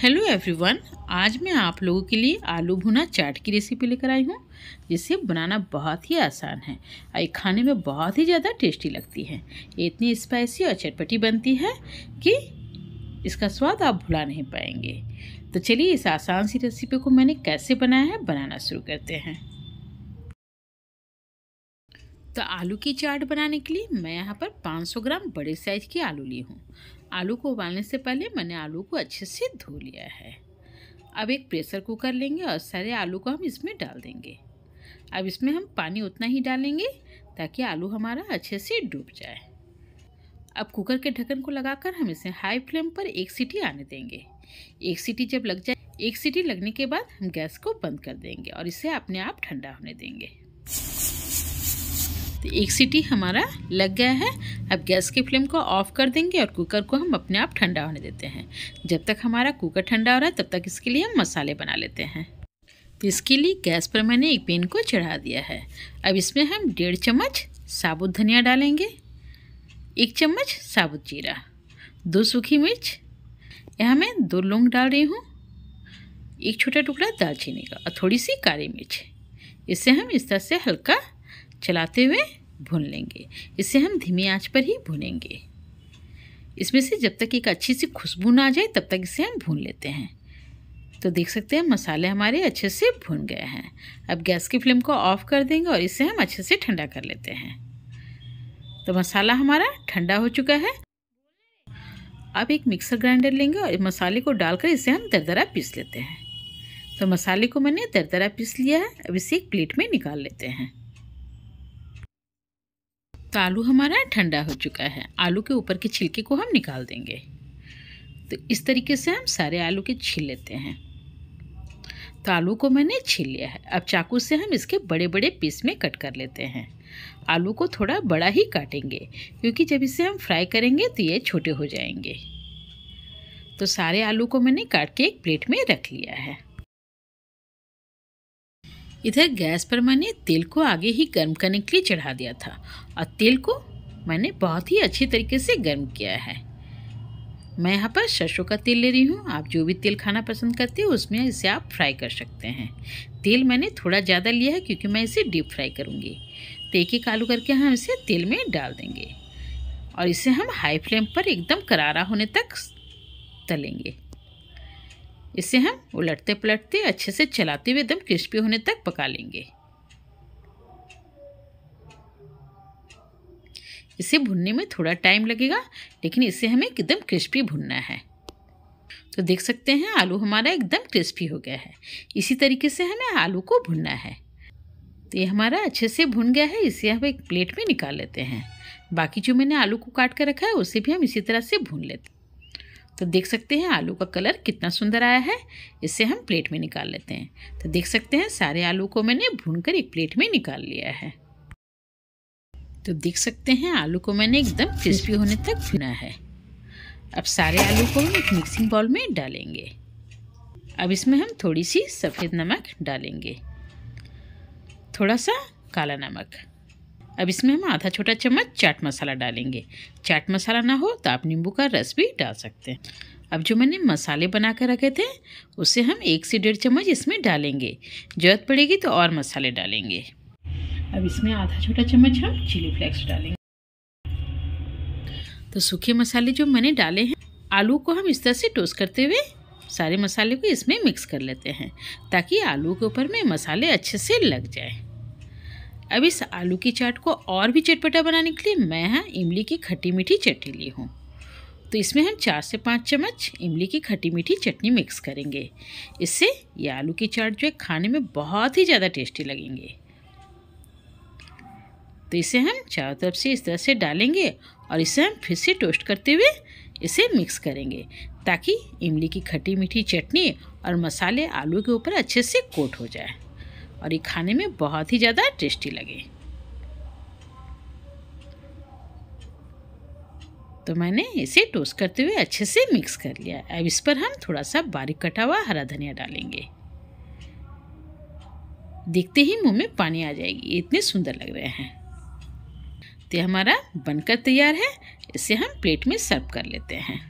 hello everyone आज मैं आप लोगों के लिए आलू भुना चाट की रेसिपी लेकर आई हूँ जिसे बनाना बहुत ही आसान है और खाने में बहुत ही ज़्यादा टेस्टी लगती है ये इतनी स्पाइसी और चटपटी बनती है कि इसका स्वाद आप भुला नहीं पाएंगे तो चलिए इस आसान सी रेसिपी को मैंने कैसे बनाया है बनाना शुरू करते हैं तो आलू की चाट बनाने के लिए मैं यहाँ पर 500 ग्राम बड़े साइज़ के आलू ली हूँ आलू को उबालने से पहले मैंने आलू को अच्छे से धो लिया है अब एक प्रेशर कुकर लेंगे और सारे आलू को हम इसमें डाल देंगे अब इसमें हम पानी उतना ही डालेंगे ताकि आलू हमारा अच्छे से डूब जाए अब कुकर के ढक्कन को लगाकर हम इसे हाई फ्लेम पर एक सीटी आने देंगे एक सीटी जब लग जाए एक सीटी लगने के बाद हम गैस को बंद कर देंगे और इसे अपने आप ठंडा होने देंगे तो एक सीटी हमारा लग गया है अब गैस की फ्लेम को ऑफ कर देंगे और कुकर को हम अपने आप ठंडा होने देते हैं जब तक हमारा कुकर ठंडा हो रहा है तब तक इसके लिए हम मसाले बना लेते हैं तो इसके लिए गैस पर मैंने एक पेन को चढ़ा दिया है अब इसमें हम डेढ़ चम्मच साबुत धनिया डालेंगे एक चम्मच साबुत जीरा दो सूखी मिर्च यहाँ मैं दो लौंग डाल रही हूँ एक छोटा टुकड़ा दालचीनी का और थोड़ी सी काली मिर्च इसे हम इस तरह से हल्का चलाते हुए भून लेंगे इसे हम धीमी आंच पर ही भूनेंगे इसमें से जब तक एक अच्छी सी खुशबू ना आ जाए तब तक इसे हम भून लेते हैं तो देख सकते हैं मसाले हमारे अच्छे से भून गए हैं अब गैस की फ्लेम को ऑफ कर देंगे और इसे हम अच्छे से ठंडा कर लेते हैं तो मसाला हमारा ठंडा हो चुका है अब एक मिक्सर ग्राइंडर लेंगे और मसाले को डालकर इसे हम दरदरा पीस लेते हैं तो मसाले को मैंने दरदरा पीस लिया है अब इसे एक प्लेट में निकाल लेते हैं तो आलू हमारा ठंडा हो चुका है आलू के ऊपर के छिलके को हम निकाल देंगे तो इस तरीके से हम सारे आलू के छील लेते हैं तो आलू को मैंने छील लिया है अब चाकू से हम इसके बड़े बड़े पीस में कट कर लेते हैं आलू को थोड़ा बड़ा ही काटेंगे क्योंकि जब इसे हम फ्राई करेंगे तो ये छोटे हो जाएंगे तो सारे आलू को मैंने काट के एक प्लेट में रख लिया है इधर गैस पर मैंने तेल को आगे ही गर्म करने के लिए चढ़ा दिया था और तेल को मैंने बहुत ही अच्छे तरीके से गर्म किया है मैं यहाँ पर सरसों का तेल ले रही हूँ आप जो भी तेल खाना पसंद करते हो उसमें इसे आप फ्राई कर सकते हैं तेल मैंने थोड़ा ज़्यादा लिया है क्योंकि मैं इसे डीप फ्राई करूँगी तो एक एक आलू करके हम इसे तेल में डाल देंगे और इसे हम हाई फ्लेम पर एकदम करारा होने तक तलेंगे इसे हम उलटते पलटते अच्छे से चलाते हुए एकदम क्रिस्पी होने तक पका लेंगे इसे भुनने में थोड़ा टाइम लगेगा लेकिन इसे हमें एकदम क्रिस्पी भुनना है तो देख सकते हैं आलू हमारा एकदम क्रिस्पी हो गया है इसी तरीके से हमें आलू को भुनना है तो ये हमारा अच्छे से भुन गया है इसे हम एक प्लेट में निकाल लेते हैं बाकी जो मैंने आलू को काट कर रखा है उसे भी हम इसी तरह से भून लेते हैं तो देख सकते हैं आलू का कलर कितना सुंदर आया है इसे हम प्लेट में निकाल लेते हैं तो देख सकते हैं सारे आलू को मैंने भूनकर एक प्लेट में निकाल लिया है तो देख सकते हैं आलू को मैंने एकदम क्रिस्पी होने तक भुना है अब सारे आलू को हम एक मिक्सिंग बाउल में डालेंगे अब इसमें हम थोड़ी सी सफ़ेद नमक डालेंगे थोड़ा सा काला नमक अब इसमें हम आधा छोटा चम्मच चाट मसाला डालेंगे चाट मसाला ना हो तो आप नींबू का रस भी डाल सकते हैं अब जो मैंने मसाले बना कर रखे थे उसे हम एक से डेढ़ चम्मच इसमें डालेंगे जरूरत पड़ेगी तो और मसाले डालेंगे अब इसमें आधा छोटा चम्मच हम चिली फ्लेक्स डालेंगे तो सूखे मसाले जो मैंने डाले हैं आलू को हम इस तरह से टोस्ट करते हुए सारे मसाले को इसमें मिक्स कर लेते हैं ताकि आलू के ऊपर में मसाले अच्छे से लग जाएं अब इस आलू की चाट को और भी चटपटा बनाने के लिए मैं यहाँ इमली की खट्टी मीठी चटनी ली हूँ तो इसमें हम चार से पाँच चम्मच इमली की खट्टी मीठी चटनी मिक्स करेंगे इससे ये आलू की चाट जो है खाने में बहुत ही ज़्यादा टेस्टी लगेंगे तो इसे हम चारों तरफ से इस तरह से डालेंगे और इसे हम फिर से टोस्ट करते हुए इसे मिक्स करेंगे ताकि इमली की खट्टी मीठी चटनी और मसाले आलू के ऊपर अच्छे से कोट हो जाए और ये खाने में बहुत ही ज़्यादा टेस्टी लगे तो मैंने इसे टोस्ट करते हुए अच्छे से मिक्स कर लिया अब इस पर हम थोड़ा सा बारीक कटा हुआ हरा धनिया डालेंगे देखते ही मुंह में पानी आ जाएगी इतने सुंदर लग रहे हैं तो हमारा बनकर तैयार है इसे हम प्लेट में सर्व कर लेते हैं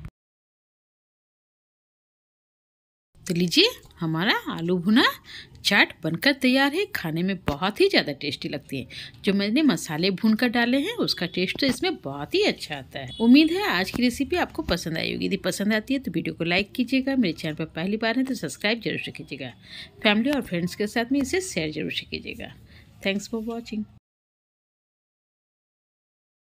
तो लीजिए हमारा आलू भुना चाट बनकर तैयार है खाने में बहुत ही ज़्यादा टेस्टी लगती है जो मैंने मसाले भून कर डाले हैं उसका टेस्ट तो इसमें बहुत ही अच्छा आता है उम्मीद है आज की रेसिपी आपको पसंद आई होगी यदि पसंद आती है तो वीडियो को लाइक कीजिएगा मेरे चैनल पर पहली बार है तो सब्सक्राइब जरूर कीजिएगा फैमिली और फ्रेंड्स के साथ में इसे शेयर जरूर कीजिएगा थैंक्स फॉर वॉचिंग